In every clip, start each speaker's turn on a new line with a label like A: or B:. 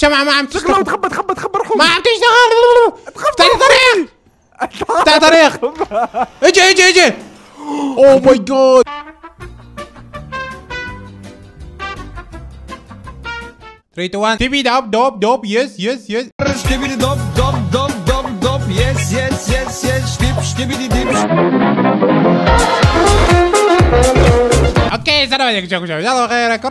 A: شمعة ما عم تشتغل تخبى تخبى تخبى روحوا ما عم تشتغل افتح طريق افتح طريق اجي اجي اجي اوه ماي جاد Three, two, one. دوب دوب دوب يس يس يس yes. دوب دوب دوب dop dop يس يس yes, yes, yes. Tip, tippy dip. اوكي سلام عليكم. جزاكم الله خيرك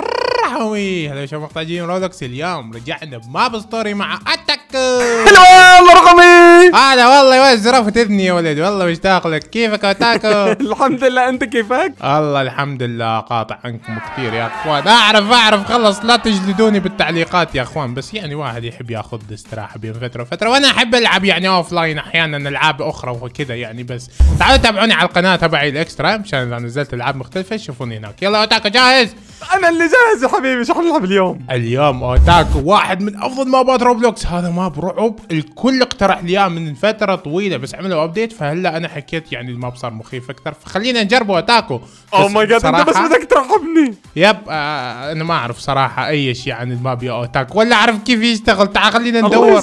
A: لهوي هذا شباب محتاجين رودكس اليوم رجعنا بماب ستوري مع اتاك الوان رقمي انا والله زرافه اذني يا ولد والله مشتاق لك كيفك وتاكو الحمد لله انت كيفك والله الحمد لله قاطع عنكم كثير يا اخوان اعرف اعرف خلص لا تجلدوني بالتعليقات يا اخوان بس يعني واحد يحب ياخذ استراحه بين فتره وفتره وانا احب العب يعني اوف لاين احيانا العاب اخرى وكذا يعني بس تعالوا تابعوني على القناه تبعي الاكسترا مشان اذا نزلت العاب مختلفه شوفوني هناك يلا اوتاكو جاهز انا اللي جاهز يا حبيبي شو حنلعب اليوم اليوم اوتاكو واحد من افضل مابات روبلوكس هذا ماب رعب الكل اقترح لي من فتره طويله بس عملوا ابديت فهلا انا حكيت يعني الماب صار مخيف اكثر فخلينا نجربه اتاكو او ماي جاد انت بس بدك ترعبني يب آه،, آه انا ما اعرف صراحه اي شيء عن الماب يا اتاكو ولا اعرف كيف يشتغل تعال خلينا ندور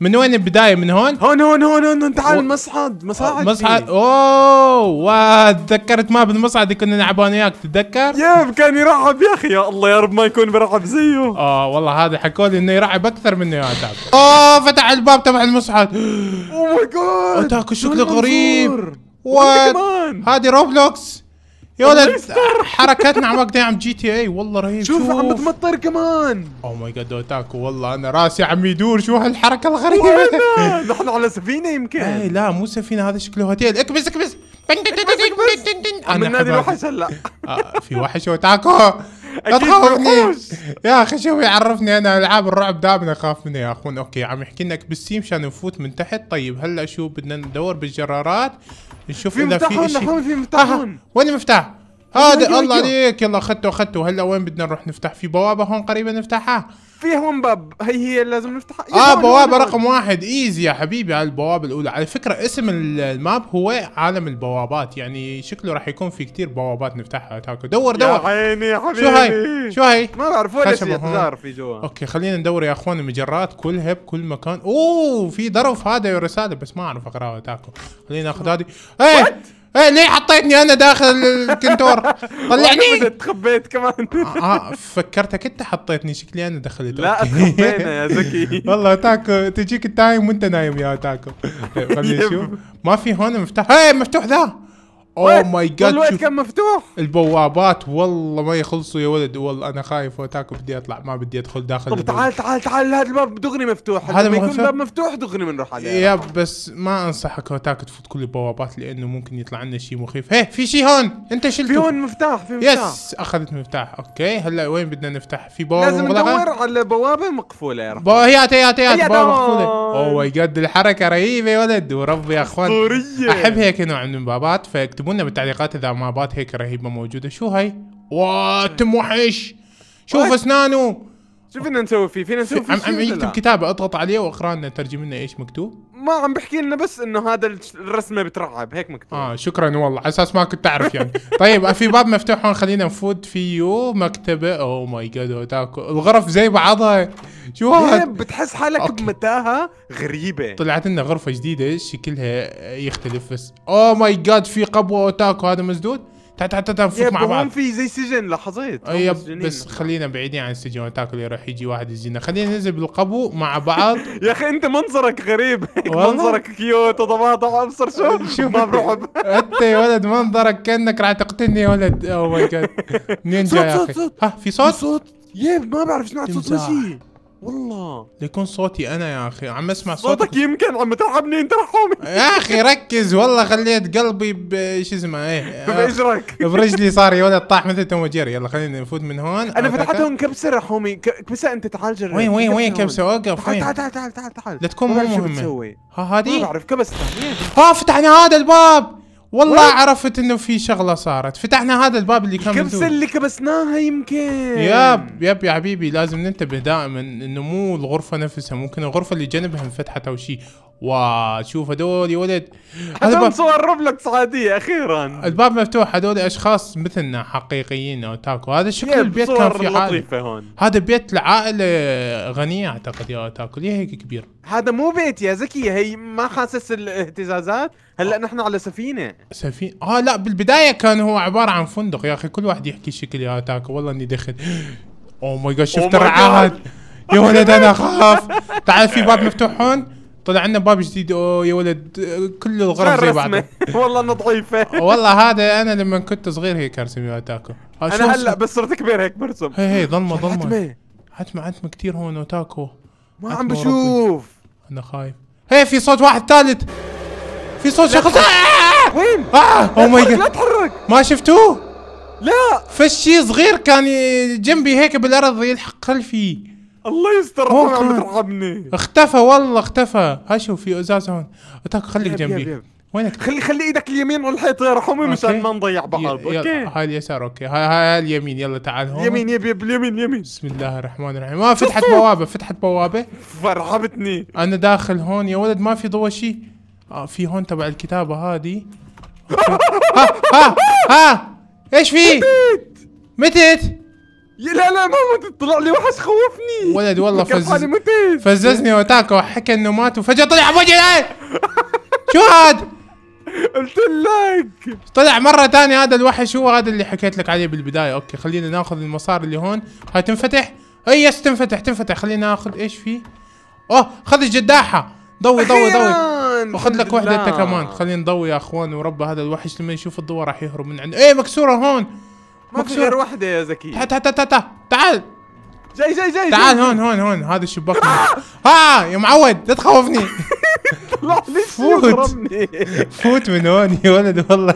A: من وين البدايه من هون هون هون هون هون تعال و... المصعد مصعد مصعد اوه وتذكرت ماب المصعد اللي كنا انا وياك تتذكر يب كان يرعب يا اخي يا الله يا رب ما يكون برعب زيه اه والله هذا حكوا لي انه يرعب اكثر منه يا اتاكو فتح الباب تبع المصعد او ماي جاد اوتاكو شكله غريب وات هذه روبلوكس يا ولد حركتنا على وقت عم جي تي اي والله رهيب شوف, شوف. عم بتمطر كمان او ماي جاد اوتاكو والله انا راسي عم يدور شو هالحركه الغريبه نحن على سفينه يمكن اي لا مو سفينه هذا شكله هوتيل اكبس اكبس انا نادي الوحش هلا آه، في وحش اوتاكو لا تخوفني يا اخي شو يعرفني انا العاب الرعب دائما اخاف منها يا اخوان اوكي عم يحكي لك بالسيم عشان نفوت من تحت طيب هلا شو بدنا ندور بالجرارات نشوف اذا في شيء في آه، آه، مفتاح وين مفتاح هذا آه، الله عليك يلا اخذته اخذته هلا وين بدنا نروح نفتح في بوابه هون قريبه نفتحها فيهم باب هي هي لازم نفتح اه بوابه رقم واحد ايزي يا حبيبي على البوابه الاولى على فكره اسم الماب هو عالم البوابات يعني شكله راح يكون في كتير بوابات نفتحها تاكو دور دور يا
B: عيني يا حبيبي شو هاي شو هاي ما بعرف ولا شيء في جوا
A: اوكي خلينا ندور يا اخوان المجرات كلها بكل مكان اوه في ظرف هذا رساله بس ما اعرف اقراها تاكو خلينا ناخذ هذه ايه ايه ليه حطيتني انا داخل الكنتور طلعني تخبيت كمان آه،, اه فكرتك انت حطيتني شكلي انا دخلت لا تخبينا يا زكي والله تاكو تجيك التايم وانت نايم يا تاكو خليني اشوف ما في هون مفتاح ايه مفتوح ذا
B: اوه ماي جاد الوقت كان
A: مفتوح البوابات والله ما يخلصوا يا ولد والله انا خايف واتاك بدي اطلع ما بدي ادخل داخل طب تعال تعال تعال هذا الباب دغري مفتوح هذا ما يكون الباب مفتوح دغري بنروح عليه يب بس ما انصحك واتاك تفوت كل البوابات لانه ممكن يطلع لنا شيء مخيف هي في شيء هون
B: انت شلته في هون مفتاح في مفتاح يس
A: اخذت مفتاح اوكي هلا وين بدنا نفتح في بوابه لازم ندور
B: على بوابه
A: مقفوله يا رب هيات هيات هيات بوابه مقفوله اوه ماي جاد الحركه رهيبه يا ولد وربي يا اخوان احب هيك نوع من البوابات فاكتب اكتبوا لنا بالتعليقات اذا مابات هيك رهيبه موجوده شو هاي؟ واه تم وحش شوف اسنانه شو فينا نسوي فيه؟ فينا نسوي فيه عم, يكتب كتابه اضغط عليه واقرا لنا ترجم لنا ايش مكتوب
B: ما عم بحكي لنا بس انه هذا
A: الرسمه بترعب هيك مكتوب اه شكرا والله على اساس ما كنت تعرف يعني طيب في باب مفتوح هون خلينا نفوت فيه مكتبه او ماي جاد الغرف زي بعضها شو هاد بتحس حالك أوكي. بمتاهه غريبه طلعت لنا غرفه جديده شكلها يختلف بس او ماي جاد في قبوه اوتاكو هذا مسدود تعال تعال تعال نفك مع بعض في زي سجن لاحظت اي بس خلينا بعيدين عن السجن اوتاكو اللي يروح يجي واحد يسجننا خلينا ننزل بالقبو مع بعض يا اخي انت منظرك غريب منظرك كيوت وتواضع ابصر شو شوف ما بروح انت يا ولد منظرك كانك راح تقتلني يا ولد او ماي جاد منين جاي يا اخي ها في صوت؟ صوت يب ما بعرف سمعت صوت ماشي والله ليكون صوتي انا يا اخي عم اسمع صوتك صوتك يمكن عم تلعبني انت رحومي يا اخي ركز والله خليت قلبي بشو اسمه ايه باجرك برجلي صار يا ولد طاح مثل توم جيري يلا خلينا نفوت من هون انا فتحتهم كبسه رحومي كبسه انت تعال جرب وين وين وين كبسه وقف وين تعال تعال
B: تعال تعال لا تكون مو مهمه
A: ها هذه ما بعرف كبسه ها فتحنا هذا الباب والله وين؟ عرفت انه في شغله صارت فتحنا هذا الباب اللي كان كبسه اللي كبسناها يمكن ياب ياب يا حبيبي لازم ننتبه دائما انه مو الغرفه نفسها ممكن الغرفه اللي جنبها انفتحت او شيء وشوف هذول يا ولد هذول صور روبلوكس عاديه اخيرا الباب مفتوح هذول اشخاص مثلنا حقيقيين او تاكو هذا شكل البيت كان في لطيفه هون هذا بيت لعائله غنيه اعتقد يا تاكو ليه هيك كبير
B: هذا مو بيت يا زكي هي ما حاسس الاهتزازات هلا نحن على سفينه
A: سفينه اه لا بالبدايه كان هو عباره عن فندق يا اخي كل واحد يحكي شكل يا تاكو والله اني دخل اوه ماي جاد شفت الرعاد oh يا ولد انا اخاف تعال في باب مفتوح هون طلع عندنا باب جديد اوه يا ولد كل الغرف زي بعض والله انه ضعيفه والله هذا انا لما كنت صغير هيك ارسم اوتاكو انا هلا بس صرت كبير هيك برسم هي هي ضلمه ضلمه عتمه عتمه كثير هون اوتاكو ما عم بشوف انا خايف هي في صوت واحد ثالث في صوت شخص آه! وين؟ اه او ماي جاد لا تحرك ما شفتوه؟ لا فشي صغير كان جنبي هيك بالارض يلحق خلفي الله يستر عم اختفى والله اختفى ها شوف في ازاز هون اتاك خليك جنبي وينك خلي خلي ايدك اليمين على الحيط يا رحومي مشان ما نضيع بعض اوكي هاي اليسار اوكي هاي هاي اليمين يلا تعال هون يمين يبي اليمين يمين بسم الله الرحمن الرحيم ما آه، فتحت بوابه فتحت بوابه فرحبتني انا داخل هون يا ولد ما في ضوء شيء آه في هون تبع الكتابه هذه ها ها ها ايش في متت يا لا لا ما مت طلع لي وحش خوفني ولد والله فزز فززني وتاك وحكى انه مات وفجاه طلع بوجهي شو هاد؟ قلت لك طلع مره ثانيه هذا الوحش هو هذا اللي حكيت لك عليه بالبدايه اوكي خلينا ناخذ المسار اللي هون هاي تنفتح اي يس تنفتح تنفتح خلينا ناخذ ايش في اوه خذ الجداحه ضوي ضوي ضوي وخذ لك وحده انت كمان خلينا نضوي يا اخوان ورب هذا الوحش لما يشوف الضوء راح يهرب من عنده ايه مكسوره هون
B: ما في غير واحدة
A: يا زكي تعال تعال تعال تعال تعال جاي جاي جاي تعال هون هون هون هذا الشباك ها يا معود لا تخوفني طلع ليش فوت فوت من هون يا ولد والله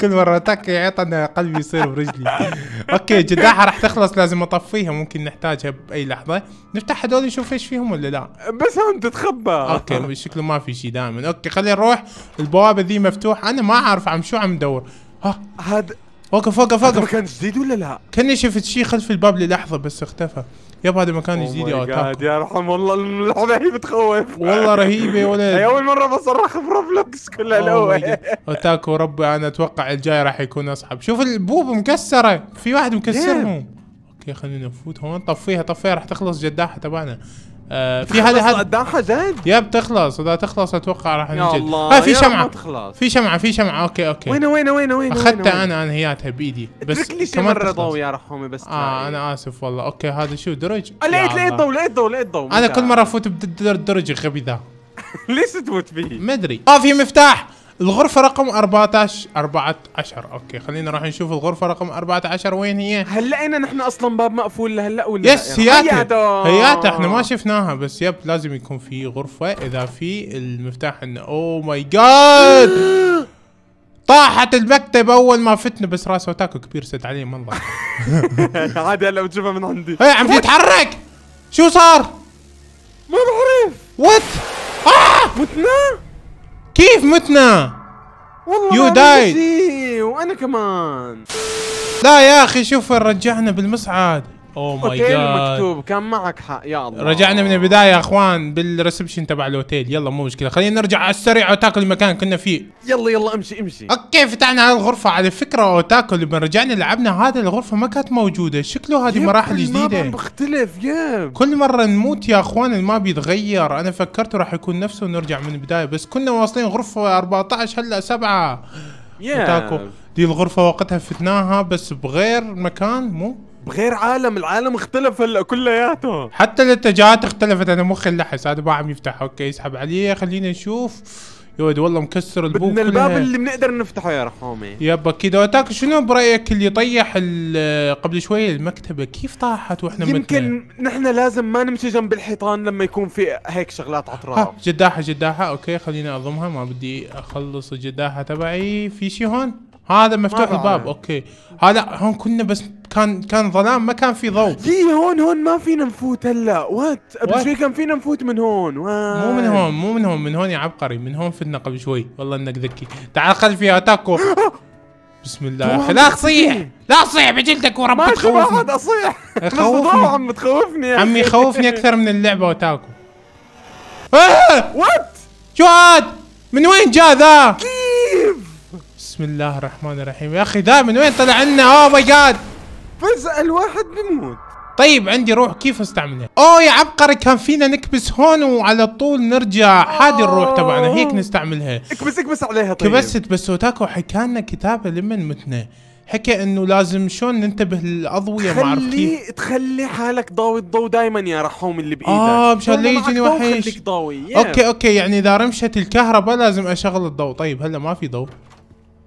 A: كل مرة تك يعطنا قلبي يصير برجلي اوكي الجداحة راح تخلص لازم اطفيها ممكن نحتاجها باي لحظة نفتح هذول نشوف ايش فيهم ولا لا بس هم تتخبى اوكي شكله ما في شيء دائما اوكي خلينا نروح البوابة ذي مفتوحة انا ما اعرف عم شو عم ندور ها هذا وقف وقف وقف مكان جديد ولا لا؟ كاني شفت شيء خلف الباب للحظه بس اختفى يب هذا مكان جديد يا اوتاكو oh يا رحم والله اللحظه هي بتخوف
B: والله رهيبه يا ولد هي اول مره بصرخ في روبلوكس كلها oh الاول
A: اوتاكو ربي انا اتوقع الجاي راح يكون اصعب شوف البوب مكسره في واحد مكسرهم اوكي خلينا نفوت هون طفيها طفيها راح تخلص جداحه تبعنا آه، في هذا هذا قدامها جد؟ يا بتخلص اذا تخلص اتوقع راح نجد يا الله آه، في شمعه في شمعه في شمعه اوكي اوكي وين وين وين وين اخذتها انا انا هياتها بايدي بس اترك لي شي مره ضوء يا رحومي بس اه انا اسف والله اوكي هذا شو درج؟ آه، لقيت لقيت ضوء
B: لقيت ضوء لقيت ضوء انا كل مره
A: افوت بالدرج الغبي ذا ليش تموت فيه؟ ما ادري اه في مفتاح الغرفة رقم 14 14 اوكي خلينا راح نشوف الغرفة رقم 14 وين هي؟ هل لقينا نحن اصلا باب مقفول لهلا ولا يس هياته هياته احنا ما شفناها بس يب لازم يكون في غرفة اذا في المفتاح انه اوه ماي جاد طاحت المكتب اول ما فتنا بس راسه تاكو كبير سد عليه منظر عادي هلا بتشوفها من عندي هي إيه، عم تتحرك شو صار؟ ما بعرف وات؟ اه متنا كيف متنا؟ والله يو دايد
B: وانا كمان
A: لا يا اخي شوف وين رجعنا بالمصعد اوه ماي جاد مكتوب
B: كان معك حق يا الله رجعنا
A: من البدايه يا اخوان بالريسبشن تبع الاوتيل يلا مو مشكله خلينا نرجع على السريع اوتاكو المكان كنا فيه
B: يلا يلا امشي امشي
A: اوكي فتحنا الغرفه على فكره اوتاكو لما رجعنا لعبنا هذه الغرفه ما كانت موجوده شكله هذه مراحل جديده بختلف ياب كل مره نموت يا اخوان الماب يتغير انا فكرت راح يكون نفسه ونرجع من البدايه بس كنا واصلين غرفه 14 هلا سبعه yeah. اوتاكو دي الغرفه وقتها فتناها بس بغير مكان مو بغير عالم العالم اختلف هلا كلياته حتى الاتجاهات اختلفت انا مخي اللحس هذا ما عم يفتح اوكي يسحب عليه خلينا نشوف يا ولد والله مكسر البوك بدنا الباب كلها. اللي
B: بنقدر نفتحه يا رحومي
A: يبا كذا وتاك شنو برايك اللي طيح قبل شوي المكتبه كيف طاحت واحنا يمكن
B: متنا؟ نحن لازم ما نمشي جنب الحيطان لما يكون في هيك شغلات اطراف
A: جداحه جداحه اوكي خليني اضمها ما بدي اخلص الجداحه تبعي في شيء هون هذا مفتوح الباب اوكي هذا هون كنا بس كان كان ظلام ما كان في ضوء في هون هون ما فينا نفوت هلا وات قبل شوي كان فينا نفوت من هون وات. مو من هون مو من هون من هون يا عبقري من هون فينا قبل شوي والله انك ذكي تعال خلفي اتاكو بسم الله يا اخي لا تصيح لا تصيح بجلدك ورب تخوفني ما اصيح خوفني عم تخوفني عمي خوفني اكثر من اللعبه وتاكو آه! وات شو من وين جاء ذا؟ بسم الله الرحمن الرحيم يا اخي دائما وين طلع لنا اوه ماي جاد بس الواحد بيموت طيب عندي روح كيف استعملها؟ اوه يا عبقري كان فينا نكبس هون وعلى طول نرجع هذه الروح تبعنا هيك نستعملها اكبس اكبس عليها طيب كبست بس وتاكو حكى لنا كتابه لمن متنا حكى انه لازم شلون ننتبه للاضويه ما اعرف كيف تخلي حالك ضاوي
B: الضوء دائما يا رحوم اللي بايدك اه مشان لا يجيني وحش اوكي اوكي
A: يعني اذا رمشت الكهرباء لازم اشغل الضوء طيب هلا ما في ضوء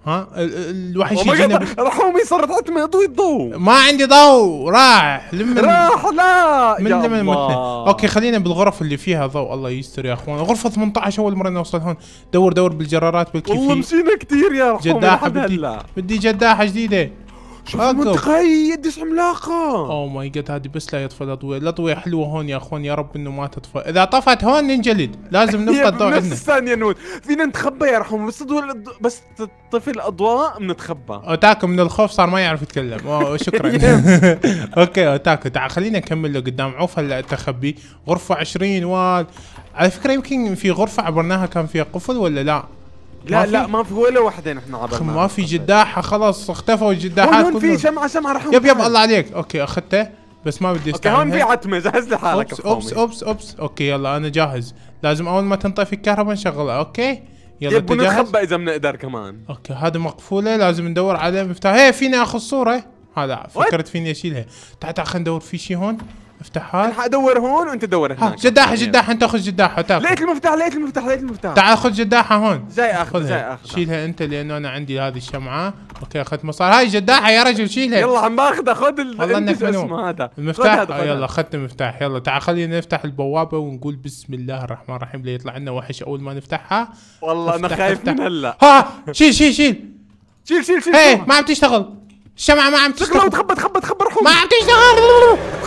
A: ها الوحش يجينا ب... رحومي صارت عتمه يضوي الضوء ما عندي ضوء راح لمن راح لا من لمن متنا اوكي خلينا بالغرف اللي فيها ضوء الله يستر يا اخوان غرفه 18 اول مره نوصل هون دور دور بالجرارات بالكيفيه والله مشينا كثير يا رحومي جداحه بدي بدي جداحه جديده شوف المنطقة هي يدس عملاقة او ماي جاد هذه بس لا يطفى الاضواء الاضواء حلوة هون يا اخوان يا رب انه ما تطفى، إذا طفت هون ننجلد، لازم نبقى الضوء عندنا نفس الثانية نود فينا نتخبى يا رحمة بس بس تطفي الأضواء بنتخبى اوتاكو من الخوف صار ما يعرف يتكلم، أوه شكرا اوكي اوتاكو تعال خلينا نكمل لقدام عوف هلا التخبي، غرفة 20 وال على فكرة يمكن في غرفة عبرناها كان فيها قفل ولا لا؟ لا لا ما في ولا واحدة نحن عبرنا ما في جداحة خلاص اختفوا الجداحات كلهم في سمعة
B: سمعة رح يب يب الله
A: عليك اوكي اخذته بس ما بدي استعملها اوكي هون في عتمة جهز لحالك اوبس اوبس اوبس اوبس اوكي يلا انا جاهز لازم اول ما تنطفي الكهرباء نشغلها اوكي يلا يب نتخبى اذا بنقدر كمان اوكي هذا مقفولة لازم ندور على مفتاح هي إيه، فيني اخذ صورة هذا فكرت فيني اشيلها تعال تعال خلينا ندور في شيء هون افتح هذا انا ادور هون وانت دور هناك جداحه يعني. جداحه انت خذ جداحه تعال ليت المفتاح ليت المفتاح ليت المفتاح تعال خذ جداحه هون جاي اخذ جاي اخذ شيلها انت لانه انا عندي هذه الشمعه اوكي اخذت مصاري هاي جداحه يا رجل شيلها يلا عم باخذها
B: خذ والله انك منو هذا المفتاح آه، يلا
A: اخذت المفتاح يلا تعال خلينا نفتح البوابه ونقول بسم الله الرحمن الرحيم ليطلع لنا وحش اول ما نفتحها والله انا خايف من هلا ها شيل شيل شيل شيل شيل شيل ما عم تشتغل الشمعة ما عم تشتغل تخبط تخبط تخبط روحهم ما عم تشتغل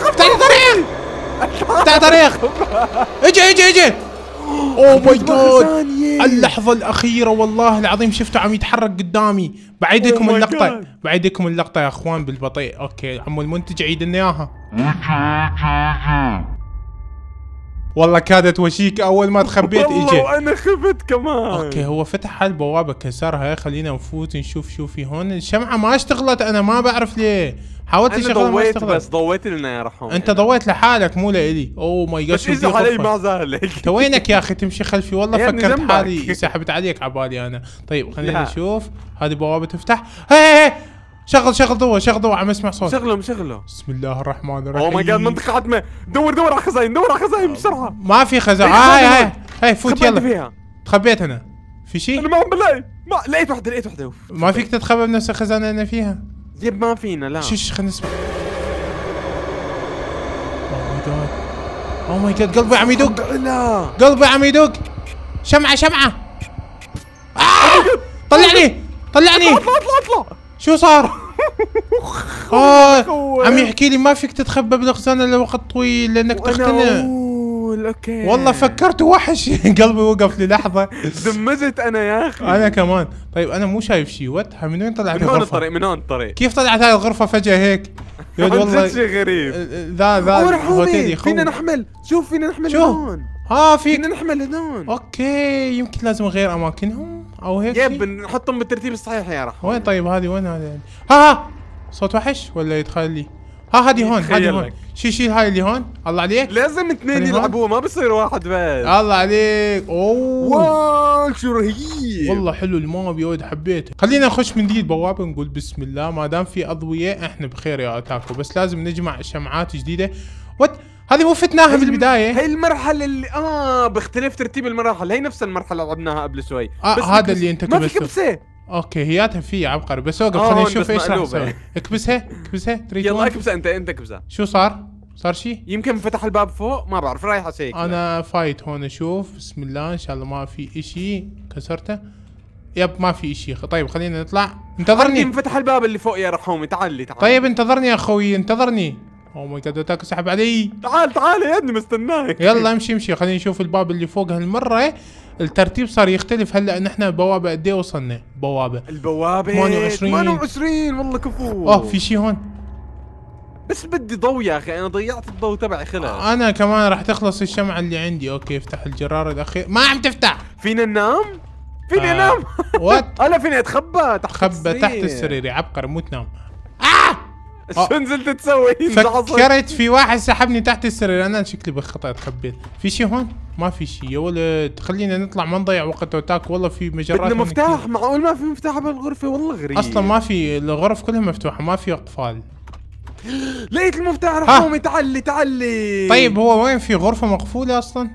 A: افتح طريق افتح طريق اجي اجي اجي اوه ماي جاد اللحظة الأخيرة والله العظيم شفته عم يتحرك قدامي بعيدكم oh اللقطة بعيدكم اللقطة يا اخوان بالبطيء اوكي عمو المنتج عيد لنا اياها والله كادت وشيك اول ما تخبيت اجى والله انا خفت كمان اوكي هو فتح هالبوابه كسرها خلينا نفوت نشوف شو في هون الشمعه ما اشتغلت انا ما بعرف ليه حاولت اشغلها ما اشتغلت بس ضويت لنا يا يرحم انت ضويت لحالك مو لإلي اوه ماي جاد بس علي ما زال انت وينك يا اخي تمشي خلفي والله فكرت حالي سحبت عليك عبالي انا طيب خلينا نشوف هذه بوابه تفتح هي هي شغل شغل ضوء شغل ضوء عم اسمع صوت شغله مشغله بسم الله الرحمن الرحيم اوه ماي جاد منطقه عتمه دور دور على خزاين دور على خزاين بسرعه ما في خزاين هاي هاي هاي فوت يلا فيها تخبيت انا في شيء انا ما عم بلاقي ما لقيت وحده لقيت وحده ما فيك تتخبى بنفس الخزانه اللي انا فيها يب ما فينا لا شش خلينا نسمع اوه ماي جاد اوه ماي جاد قلبي عم يدق لا قلبي عم يدق شمعه شمعه آه! Oh طلعني طلعني اطلع
B: اطلع اطلع
A: شو صار؟ آه عم يحكي لي ما فيك تتخبى بالخزانة لوقت طويل لأنك تختنق اوكي والله فكرت وحش قلبي وقف للحظه دمجت انا يا اخي انا كمان طيب انا مو شايف شيء وات من وين طلعت من هون الطريق
B: من هون الطريق
A: كيف طلعت هاي الغرفه فجاه هيك والله شيء
B: غريب ذا ذا هوتيلي فينا
A: نحمل شوف فينا نحمل شوف هون ها آه، في فينا نحمل هون اوكي يمكن لازم اغير اماكنهم او هيك يب نحطهم بالترتيب الصحيح يا رح وين طيب هذه وين هذه ها ها صوت وحش ولا يتخيل لي ها هذه هون هذه هون شيل شيل هاي اللي هون الله عليك لازم اثنين يلعبوه ما بصير واحد بس الله عليك اوه شو رهيب والله حلو الماب ولد حبيته خلينا نخش من دي البوابه نقول بسم الله ما دام في اضويه احنا بخير يا اتاكو بس لازم نجمع شمعات جديده وات هذه مو فتناها في البدايه هي المرحله اللي اه باختلاف ترتيب المراحل هي نفس المرحله اللي لعبناها قبل شوي آه بس هذا اللي انت كبسته ما في كبسه اوكي هياتها في عبقري بس اوقف آه، خلينا نشوف ايش راح اكبسها اكبسها تريد يلا اكبسها انت انت اكبسها شو صار؟ صار شيء؟ يمكن فتح الباب فوق ما بعرف رايح هيك انا فايت هون اشوف بسم الله ان شاء الله ما في شيء كسرته يب ما في شيء طيب خلينا نطلع انتظرني انفتح الباب اللي فوق يا رحومي تعال لي تعال طيب انتظرني يا اخوي انتظرني اوه ماي جاد اتاك سحب علي تعال تعال يا ابني مستناك يلا امشي امشي خلينا نشوف الباب اللي فوق هالمره الترتيب صار يختلف هلا نحن بوابه قد ايه وصلنا بوابه البوابه 28
B: 28 والله كفو اوه في شيء هون بس بدي ضوء يا اخي انا ضيعت الضوء تبعي خلص
A: انا كمان راح تخلص الشمعه اللي عندي اوكي افتح الجرار الاخير ما عم تفتح فينا ننام فيني انام وات آه، انا فيني اتخبى تحت السرير خبى تحت السرير يا عبقري مو تنام آه. شو نزلت تسوي؟ فكرت في واحد سحبني تحت السرير انا شكلي بخطأت خبيت، في شيء هون؟ ما في شيء يا ولد خلينا نطلع ما نضيع وقت اوتاك والله في مجرات بدنا مفتاح معقول ما في مفتاح بالغرفه والله غريب اصلا ما في الغرف كلها مفتوحه ما في اقفال لقيت المفتاح قومي تعلي تعلي طيب هو وين في غرفه مقفوله اصلا؟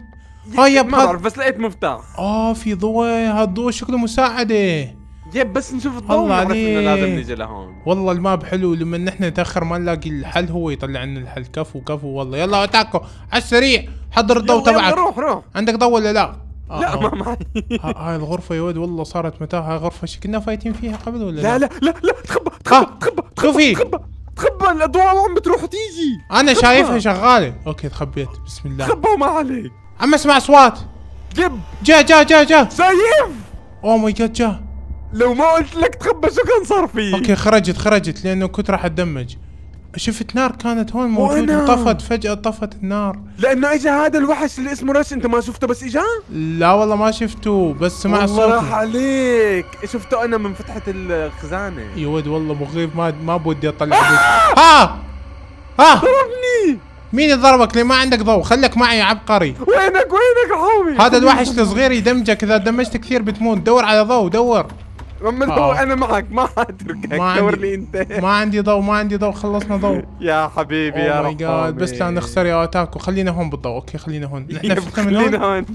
A: اه يا ما بعرف
B: بس لقيت مفتاح
A: اه في ضوء هالضوء شكله مساعده جيب بس نشوف الضوء والله عرفنا لازم نجي لهون والله الماب حلو لما نحن نتاخر ما نلاقي الحل هو يطلع لنا الحل كفو كفو والله يلا اتاكو على السريع حضر الضوء تبعك روح روح عندك ضوء ولا لا؟ آه لا آه. ما معي هاي الغرفة يا ولد والله صارت متاهة غرفة كنا فايتين فيها قبل ولا لا؟ لا لا لا, لا تخبى تخبى تخبى تخبى تخبى تخبى الاضواء عم بتروح وتيجي انا شايفها شغالة اوكي تخبيت بسم الله تخبى وما عليك عم اسمع اصوات جب جا جا جا جا سيف اوه ماي جاد جا لو ما قلت لك تخبى شو كان صار فيه اوكي خرجت خرجت لانه كنت راح اتدمج شفت نار كانت هون موجودة طفت فجأة طفت النار لأنه إجا هذا الوحش اللي اسمه رش أنت ما شفته بس إجا؟ لا والله ما شفته بس سمع الصوت الله راح عليك شفته أنا من فتحة الخزانة يا ود والله مخيف ما ما بودي أطلع آه! آه! آه! ضربني مين ضربك ليه ما عندك ضوء خليك معي يا عبقري وينك وينك يا حومي هذا الوحش الصغير يدمجك إذا دمجت كثير بتموت دور على ضوء دور محمد آه. انا معك ما حتركك دور لي انت ما عندي ضوء ما عندي ضوء خلصنا ضوء
B: يا حبيبي يا oh ماي جاد بس لا
A: نخسر يا اوتاكو خلينا هون بالضوء اوكي خلينا هون نحن فتنا من هون, هون.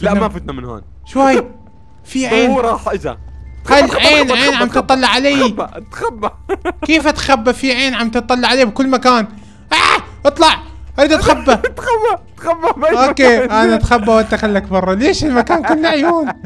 A: لا ما فتنا من هون شو هاي في عين هو راح اجا خل عين عين عم تطلع علي تخبى كيف اتخبى في عين عم تطلع علي بكل مكان آه اطلع اريد اتخبى اتخبى اتخبى اوكي انا اتخبى وانت خلك برا ليش المكان كله عيون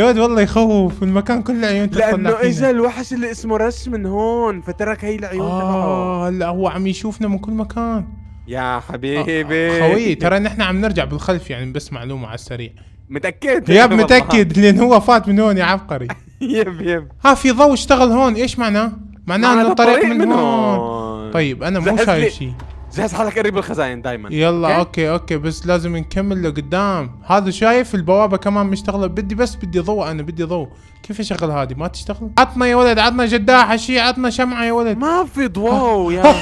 A: يا ولد والله يخوف المكان كله عيون لانه اجى الوحش اللي اسمه رش من هون فترك هي العيون اه هلا هو عم يشوفنا من كل مكان يا حبيبي آه، آه، خوي ترى نحن عم نرجع بالخلف يعني بس معلومه على السريع متاكد ياب متاكد لان هو فات من هون يا عبقري يب يب ها في ضوء اشتغل هون ايش معناه؟ معناه انه الطريق من, من هون. هون طيب انا مو شايف شيء جهز حالك قريب الخزاين دائما يلا okay. اوكي اوكي بس لازم نكمل لقدام هذا شايف البوابه كمان مشتغله بدي بس بدي ضوء انا بدي ضوء كيف اشغل هذه ما تشتغل عطنا يا ولد عطنا جداح شيء عطنا شمعه يا ولد ما في ضوء يا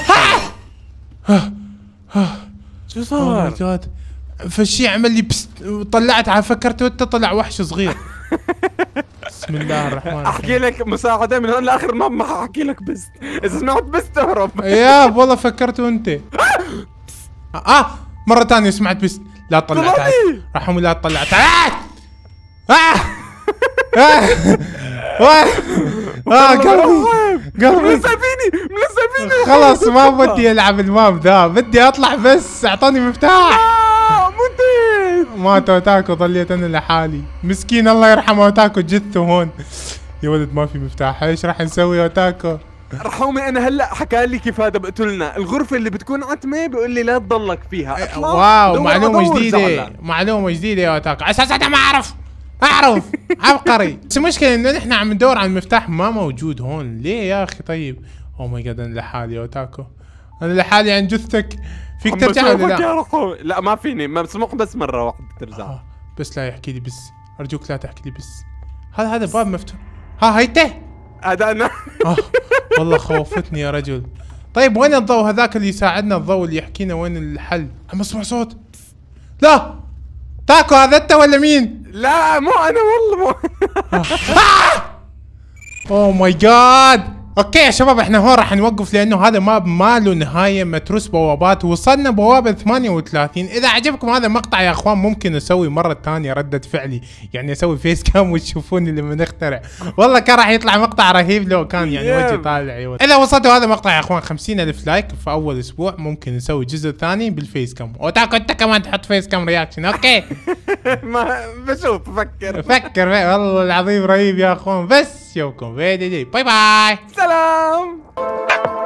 A: شو صار؟ oh فشي عمل لي بس طلعت على فكرته طلع وحش صغير بسم الله الرحمن الرحيم
B: احكي لك مساعده من هون لاخر ما احكي لك بس اذا سمعت بس تهرب ياب
A: والله فكرت انت آه،, اه مره ثانيه سمعت بس لا تطلع راح لا الله تعال آه! اه, آه! آه، قلبي قلبي ملزقيني
B: ملزقيني خلاص ما بدي
A: العب الماب ذا بدي اطلع بس اعطاني مفتاح اه مدير مات اوتاكو ظليت انا لحالي مسكين الله يرحمه اوتاكو جثه هون يا ولد ما في مفتاح ايش راح نسوي اوتاكو
B: رحومي انا هلا حكى لي كيف هذا بقتلنا الغرفه اللي بتكون عتمه بيقول لي لا تضلك فيها إيه، واو معلومه جديده زعلان.
A: معلومه جديده يا اوتاكو اساسا ما اعرف اعرف عبقري بس المشكله انه نحن عم ندور على المفتاح ما موجود هون ليه يا اخي طيب او ماي جاد انا لحالي اوتاكو انا لحالي عن جثتك فيك ترجع ولا
B: لا لا ما فيني مسموح بس مره
A: واحده ترجع آه. بس لا يحكي لي بس ارجوك لا تحكي لي بس هذا هذا باب مفتوح ها هيته هذا انا آه. والله خوفتني يا رجل طيب وين الضوء هذاك اللي يساعدنا الضوء اللي يحكينا وين الحل عم اسمع صوت لا تاكو هذا انت ولا مين لا مو انا والله مو اوه ماي جاد اوكي يا شباب احنا هون راح نوقف لانه هذا ماب ما له نهايه متروس بوابات وصلنا بوابه 38 اذا عجبكم هذا المقطع يا اخوان ممكن اسوي مره ثانيه رده فعلي يعني اسوي فيس كام وتشوفوني لما نخترع والله كان راح يطلع مقطع رهيب لو كان يعني وجهي طالع ايوه اذا وصلتوا هذا المقطع يا اخوان 50000 لايك في اول اسبوع ممكن نسوي جزء ثاني بالفيس كام وتاكو انت كمان تحط فيس كام رياكشن اوكي ما بشوف فكر فكر والله العظيم رهيب يا اخوان بس video con vedete bye bye salam